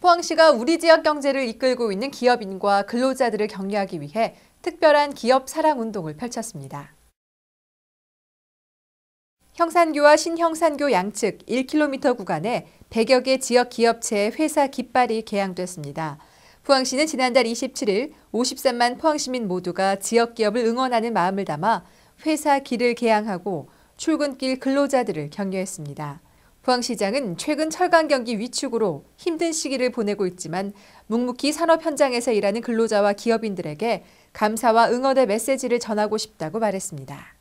포항시가 우리 지역 경제를 이끌고 있는 기업인과 근로자들을 격려하기 위해 특별한 기업 사랑 운동을 펼쳤습니다. 형산교와 신형산교 양측 1km 구간에 100여 개 지역 기업체의 회사 깃발이 개양됐습니다. 포항시는 지난달 27일 53만 포항시민 모두가 지역 기업을 응원하는 마음을 담아 회사 길을 개양하고 출근길 근로자들을 격려했습니다. 포항시장은 최근 철강 경기 위축으로 힘든 시기를 보내고 있지만 묵묵히 산업 현장에서 일하는 근로자와 기업인들에게 감사와 응원의 메시지를 전하고 싶다고 말했습니다.